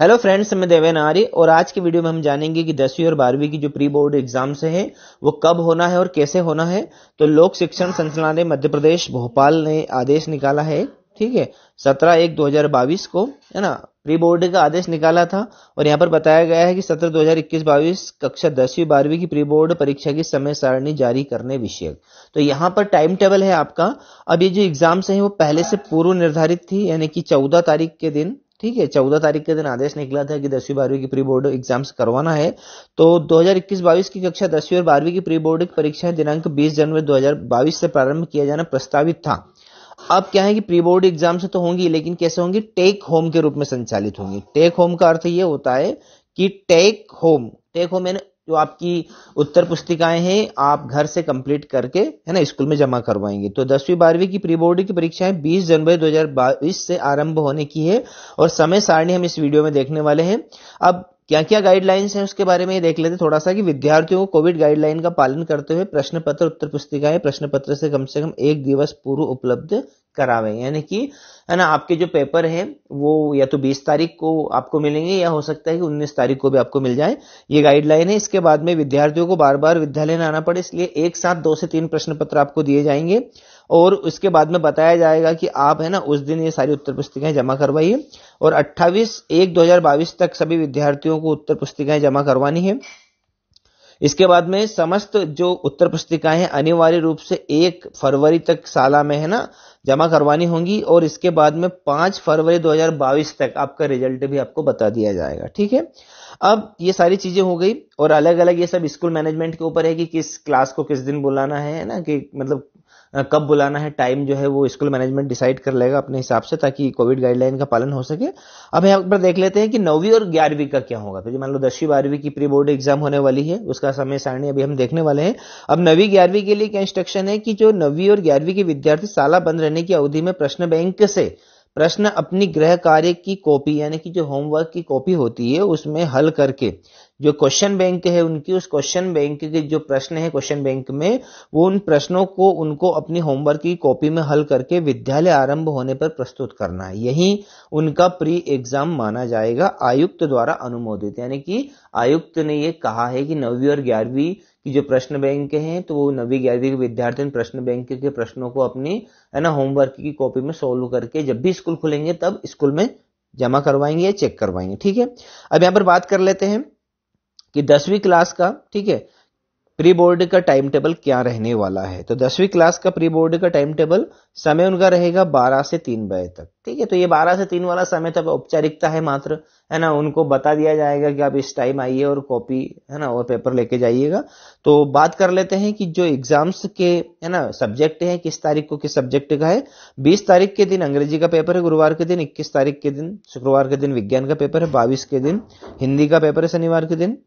hello friends मैं देवेन आर्य और आज की वीडियो में हम जानेंगे कि दसवीं और बारहवीं की जो प्री बोर्ड एग्जाम्स हैं वो कब होना है और कैसे होना है तो लोक शिक्षण संचालनालय मध्य प्रदेश भोपाल ने आदेश निकाला है ठीक है सत्रह एक दो हजार बाईस को है ना प्री बोर्ड का आदेश निकाला था और यहाँ पर बताया गया है कि सत्र दो हजार इक्कीस बाईस कक्षा दसवीं बारहवीं की प्री बोर्ड परीक्षा की समय सारणी जारी करने विषय तो यहाँ पर टाइम टेबल है आपका अब ये जो एग्जाम्स है वो पहले से पूर्व निर्धारित थी यानी कि चौदह तारीख के दिन ठीक है चौदह तारीख के दिन आदेश निकला था कि दसवीं बारहवीं की प्री बोर्ड एग्जाम्स करवाना है तो 2021-22 की कक्षा दसवीं और बारहवीं की प्री बोर्ड की दिनांक 20 जनवरी 2022 से प्रारंभ किया जाना प्रस्तावित था अब क्या है कि प्री बोर्ड एग्जाम्स तो होंगी लेकिन कैसे होंगी टेक होम के रूप में संचालित होंगी टेक होम का अर्थ ये होता है कि टेक होम टेक होम यानी जो आपकी उत्तर पुस्तिकाएं हैं आप घर से कंप्लीट करके है ना स्कूल में जमा करवाएंगे तो दसवीं बारहवीं की प्री बोर्ड की परीक्षाएं 20 जनवरी 2022 से आरंभ होने की है और समय सारणी हम इस वीडियो में देखने वाले हैं अब क्या क्या गाइडलाइंस हैं उसके बारे में ये देख लेते थोड़ा सा कि विद्यार्थियों को कोविड गाइडलाइन का पालन करते हुए प्रश्न पत्र उत्तर पुस्तिकाएं प्रश्न पत्र से कम से कम एक दिवस पूर्व उपलब्ध करावे यानी कि है ना आपके जो पेपर है वो या तो 20 तारीख को आपको मिलेंगे या हो सकता है कि 19 तारीख को भी आपको मिल जाए ये गाइडलाइन है इसके बाद में विद्यार्थियों को बार बार विद्यालय में आना पड़े इसलिए एक साथ दो से तीन प्रश्न पत्र आपको दिए जाएंगे और उसके बाद में बताया जाएगा कि आप है ना उस दिन ये सारी उत्तर पुस्तिकाएं जमा करवाइए और 28 एक 2022 तक सभी विद्यार्थियों को उत्तर पुस्तिकाएं जमा करवानी है इसके बाद में समस्त जो उत्तर पुस्तिकाएं हैं अनिवार्य रूप से एक फरवरी तक साला में है ना जमा करवानी होंगी और इसके बाद में 5 फरवरी 2022 तक आपका रिजल्ट भी आपको बता दिया जाएगा ठीक है अब ये सारी चीज़ें हो गई और अलग अलग ये सब स्कूल मैनेजमेंट के ऊपर है कि किस क्लास को किस दिन बुलाना है ना कि मतलब कब बुलाना है टाइम जो है वो स्कूल मैनेजमेंट डिसाइड कर लेगा अपने हिसाब से ताकि कोविड गाइडलाइन का पालन हो सके अब यहाँ पर देख लेते हैं कि नौवीं और ग्यारहवीं का क्या होगा तो जो मान लो दसवीं बारहवीं की प्री बोर्ड एग्जाम होने वाली है उसका समय सारणी अभी हम देखने वाले हैं अब नवी ग्यारहवीं के लिए क्या इंस्ट्रक्शन है कि जो नवी और ग्यारहवीं के विद्यार्थी साला बंद रहने की अवधि में प्रश्न बैंक से प्रश्न अपनी गृह कार्य की कॉपी यानी कि जो होमवर्क की कॉपी होती है उसमें हल करके जो क्वेश्चन बैंक है उनकी उस क्वेश्चन बैंक के जो प्रश्न है क्वेश्चन बैंक में वो उन प्रश्नों को उनको अपनी होमवर्क की कॉपी में हल करके विद्यालय आरंभ होने पर प्रस्तुत करना है यही उनका प्री एग्जाम माना जाएगा आयुक्त द्वारा अनुमोदित यानी कि आयुक्त ने ये कहा है कि नवी और ग्यारहवीं कि जो प्रश्न बैंक हैं तो वो नवी ग्यारहवीं के विद्यार्थी प्रश्न बैंक के प्रश्नों को अपनी है ना होमवर्क की कॉपी में सोल्व करके जब भी स्कूल खुलेंगे तब स्कूल में जमा करवाएंगे या चेक करवाएंगे ठीक है अब यहां पर बात कर लेते हैं कि दसवीं क्लास का ठीक है प्री बोर्ड का टाइम टेबल क्या रहने वाला है तो दसवीं क्लास का प्री बोर्ड का टाइम टेबल समय उनका रहेगा बारह से तीन बजे तक ठीक है तो ये बारह से तीन वाला समय तब औपचारिकता है मात्र है ना उनको बता दिया जाएगा कि आप इस टाइम आइए और कॉपी है ना और पेपर लेके जाइएगा तो बात कर लेते हैं कि जो एग्जाम्स के है ना सब्जेक्ट है किस तारीख को किस सब्जेक्ट का है बीस तारीख के दिन अंग्रेजी का पेपर है गुरुवार के दिन इक्कीस तारीख के दिन शुक्रवार के दिन विज्ञान का पेपर है बाईस के दिन हिंदी का पेपर है शनिवार के दिन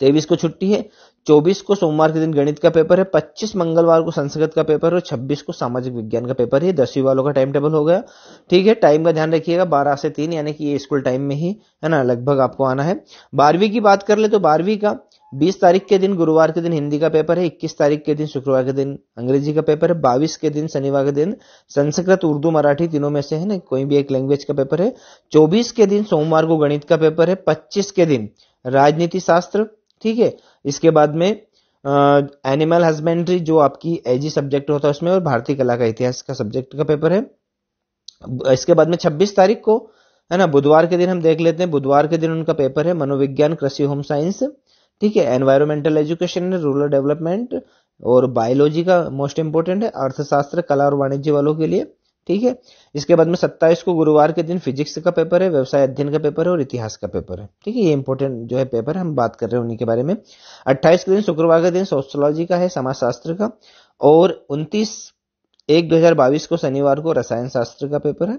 तेईस को छुट्टी है चौबीस को सोमवार के दिन गणित का पेपर है पच्चीस मंगलवार को संस्कृत का पेपर है और छब्बीस को सामाजिक विज्ञान का पेपर है दसवीं वालों का टाइम टेबल हो गया ठीक है टाइम का ध्यान रखिएगा बारह से तीन यानी कि ये स्कूल टाइम में ही है ना लगभग आपको आना है बारहवीं की बात कर ले तो बारहवीं का बीस तारीख के दिन गुरुवार के दिन हिंदी का पेपर है इक्कीस तारीख के दिन शुक्रवार के दिन अंग्रेजी का पेपर है बाईस के दिन शनिवार के दिन संस्कृत उर्दू मराठी तीनों में से है ना कोई भी एक लैंग्वेज का पेपर है चौबीस के दिन सोमवार को गणित का पेपर है पच्चीस के दिन राजनीति शास्त्र ठीक है इसके बाद में एनिमल हस्बेंड्री जो आपकी एजी सब्जेक्ट होता है उसमें और भारतीय कला का इतिहास का सब्जेक्ट का पेपर है इसके बाद में 26 तारीख को है ना बुधवार के दिन हम देख लेते हैं बुधवार के दिन उनका पेपर है मनोविज्ञान कृषि होम साइंस ठीक है एनवायरमेंटल एजुकेशन रूरल डेवलपमेंट और बायोलॉजी का मोस्ट इंपोर्टेंट है अर्थशास्त्र कला और वाणिज्य वालों के लिए ठीक है इसके बाद में सत्ताईस को गुरुवार के दिन फिजिक्स का पेपर है व्यवसाय अध्ययन का पेपर है और इतिहास का पेपर है ठीक है ये इंपॉर्टेंट जो है पेपर हम बात कर रहे हैं उन्हीं के बारे में अट्ठाईस के दिन शुक्रवार के दिन सोशोलॉजी का है समाजशास्त्र का और उनतीस एक बाईस को शनिवार को रसायन शास्त्र का पेपर है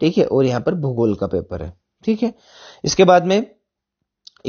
ठीक है और यहाँ पर भूगोल का पेपर है ठीक है इसके बाद में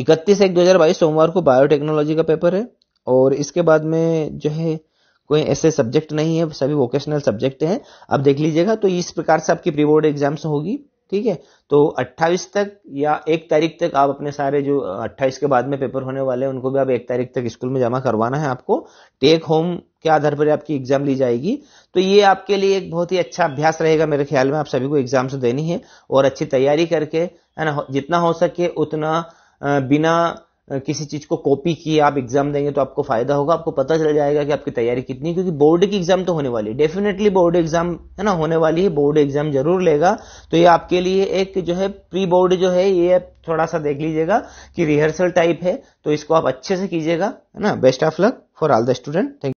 इकतीस एक बाईस सोमवार को बायोटेक्नोलॉजी का पेपर है और इसके बाद में जो है कोई ऐसे सब्जेक्ट नहीं है सभी वोकेशनल सब्जेक्ट हैं आप देख लीजिएगा तो इस प्रकार से आपकी प्री बोर्ड एग्जाम्स होगी ठीक है तो 28 तक या एक तारीख तक आप अपने सारे जो 28 के बाद में पेपर होने वाले हैं उनको भी आप एक तारीख तक स्कूल में जमा करवाना है आपको टेक होम के आधार पर आपकी एग्जाम ली जाएगी तो ये आपके लिए एक बहुत ही अच्छा अभ्यास रहेगा मेरे ख्याल में आप सभी को एग्जाम्स देनी है और अच्छी तैयारी करके है ना जितना हो सके उतना बिना किसी चीज को कॉपी किए आप एग्जाम देंगे तो आपको फायदा होगा आपको पता चल जाएगा कि आपकी तैयारी कितनी है क्योंकि बोर्ड की एग्जाम तो होने वाली है डेफिनेटली बोर्ड एग्जाम है ना होने वाली है बोर्ड एग्जाम जरूर लेगा तो ये आपके लिए एक जो है प्री बोर्ड जो है ये थोड़ा सा देख लीजिएगा कि रिहर्सल टाइप है तो इसको आप अच्छे से कीजिएगा है ना best of luck for all the student thank